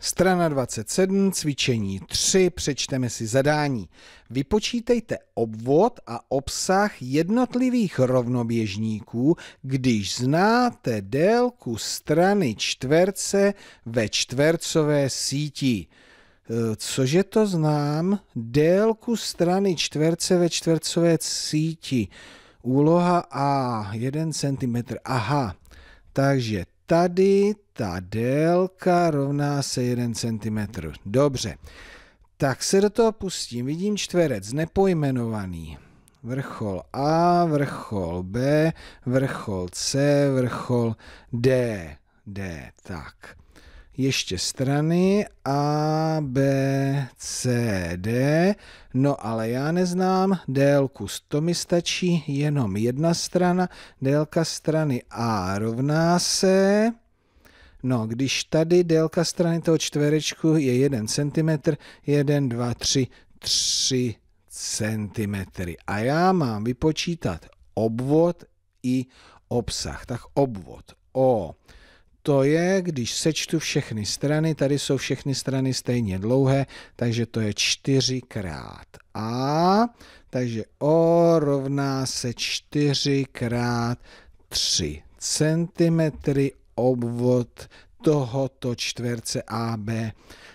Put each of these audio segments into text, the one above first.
Strana 27, cvičení 3, přečteme si zadání. Vypočítejte obvod a obsah jednotlivých rovnoběžníků, když znáte délku strany čtverce ve čtvercové síti. E, cože to znám? Délku strany čtverce ve čtvercové síti. Úloha A, 1 cm. Aha, takže tady ta délka rovná se 1 cm. Dobře, tak se do toho pustím. Vidím čtverec nepojmenovaný. Vrchol A, vrchol B, vrchol C, vrchol D. D, tak ještě strany A, B, C, D, no ale já neznám délku, to mi stačí jenom jedna strana, délka strany A rovná se, No, když tady délka strany toho čtverečku je 1 cm, 1, 2, 3, 3 cm. A já mám vypočítat obvod i obsah. Tak obvod O to je, když sečtu všechny strany, tady jsou všechny strany stejně dlouhé, takže to je čtyřikrát A, takže O rovná se čtyřikrát 3 centimetry obvod tohoto čtverce AB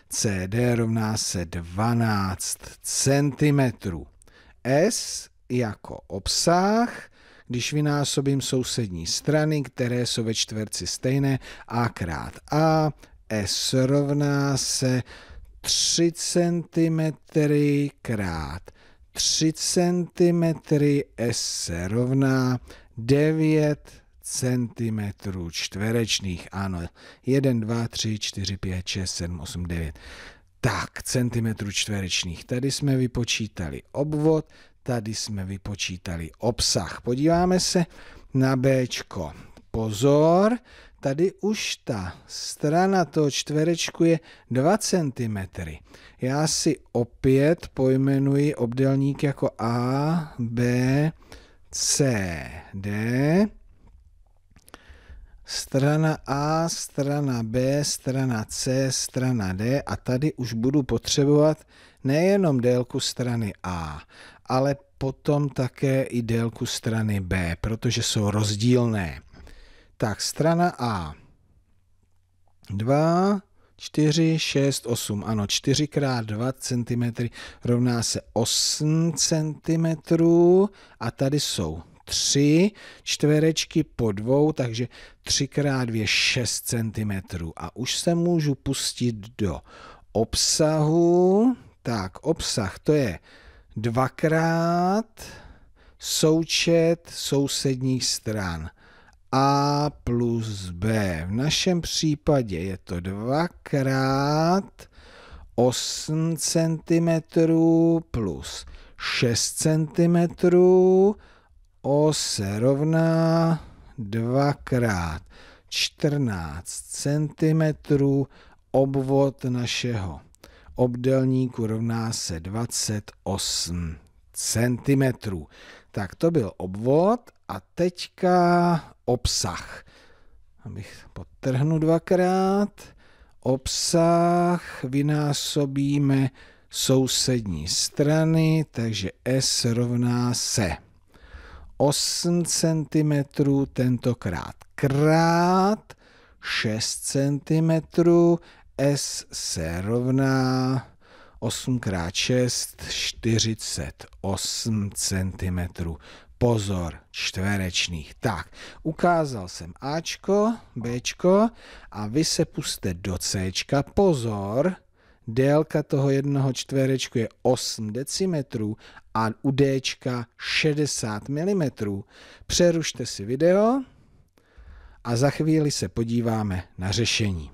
CD rovná se 12 cm. S jako obsah když vynásobím sousední strany, které jsou ve čtverci stejné, a krát a, s rovná se 3 cm krát 3 cm s se rovná 9 cm čtverečných. Ano, 1, 2, 3, 4, 5, 6, 7, 8, 9. Tak, centimetrů čtverečných. Tady jsme vypočítali obvod, Tady jsme vypočítali obsah. Podíváme se na B. Pozor, tady už ta strana toho čtverečku je 2 cm. Já si opět pojmenuji obdelník jako A, B, C, D. Strana A, strana B, strana C, strana D a tady už budu potřebovat nejenom délku strany A, ale potom také i délku strany B, protože jsou rozdílné. Tak strana A. 2, 4, 6, 8. Ano, 4 x 2 cm rovná se 8 cm a tady jsou 3 čtverečky po dvou, takže 3 x 2 6 cm. A už se můžu pustit do obsahu. Tak, obsah to je dvakrát součet sousedních stran. A plus B. V našem případě je to dvakrát 8 cm plus 6 cm. O se rovná dvakrát 14 cm obvod našeho obdelníku rovná se 28 cm. Tak to byl obvod a teďka obsah. Abych podtrhnu dvakrát. Obsah vynásobíme sousední strany, takže S rovná se 8 cm, tentokrát krát 6 cm s se rovná 8 x 6, 48 cm. Pozor, čtverečných. Tak, ukázal jsem Ačko, Bčko a vy se puste do Cčka. Pozor, délka toho jednoho čtverečku je 8 decimetrů a u Dčka 60 mm. Přerušte si video a za chvíli se podíváme na řešení.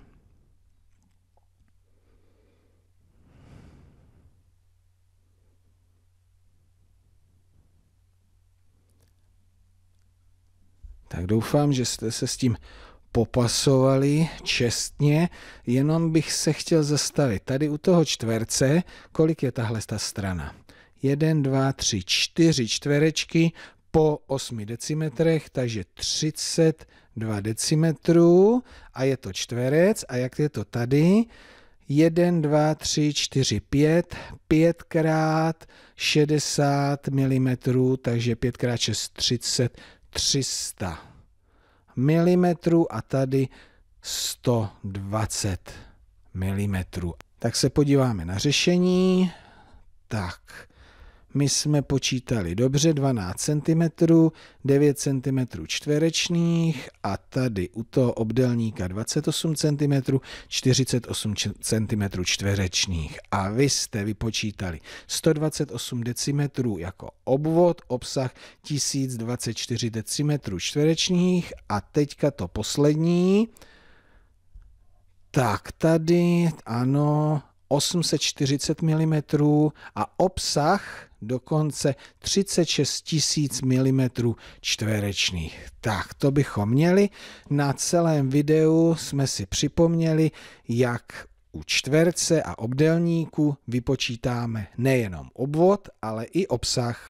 Tak doufám, že jste se s tím popasovali čestně, jenom bych se chtěl zastavit. Tady u toho čtverce, kolik je tahle ta strana? 1, 2, 3, 4 čtverečky po 8 decimetrech, takže 32 decimetrů a je to čtverec a jak je to tady? 1, 2, 3, 4, 5, 5 krát 60 mm, takže 5 krát 6, 30, 300 mm a tady 120 mm. Tak se podíváme na řešení. Tak, my jsme počítali dobře 12 cm, 9 cm čtverečných a tady u toho obdelníka 28 cm, 48 cm čtverečných. A vy jste vypočítali 128 decimetrů jako obvod, obsah 1024 decimetrů čtverečných a teďka to poslední. Tak tady, ano, 840 mm a obsah dokonce 36 tisíc mm čtverečných. Tak to bychom měli. Na celém videu jsme si připomněli, jak u čtverce a obdelníku vypočítáme nejenom obvod, ale i obsah.